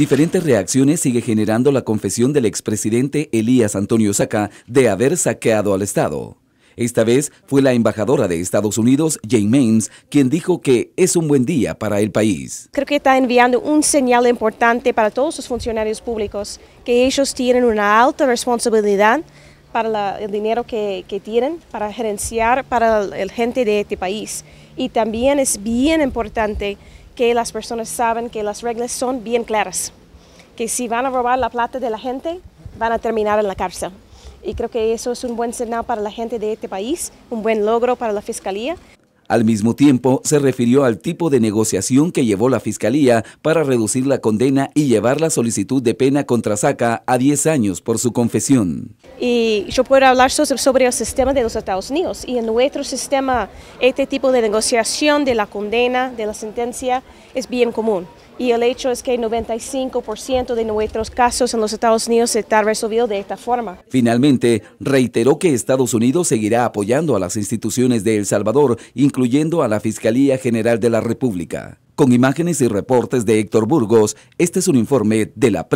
Diferentes reacciones sigue generando la confesión del expresidente Elías Antonio Saca de haber saqueado al Estado. Esta vez fue la embajadora de Estados Unidos, Jane Maines, quien dijo que es un buen día para el país. Creo que está enviando un señal importante para todos los funcionarios públicos, que ellos tienen una alta responsabilidad para el dinero que, tienen, para gerenciar para la gente de este país. Y también es bien importante que las personas saben que las reglas son bien claras, que si van a robar la plata de la gente, van a terminar en la cárcel. Y creo que eso es un buen señal para la gente de este país, un buen logro para la Fiscalía. Al mismo tiempo, se refirió al tipo de negociación que llevó la Fiscalía para reducir la condena y llevar la solicitud de pena contra Saca a 10 años por su confesión y yo puedo hablar sobre el sistema de los Estados Unidos y en nuestro sistema este tipo de negociación de la condena, de la sentencia, es bien común. Y el hecho es que el 95% de nuestros casos en los Estados Unidos se está resolvido de esta forma. Finalmente, reiteró que Estados Unidos seguirá apoyando a las instituciones de El Salvador, incluyendo a la Fiscalía General de la República. Con imágenes y reportes de Héctor Burgos, este es un informe de la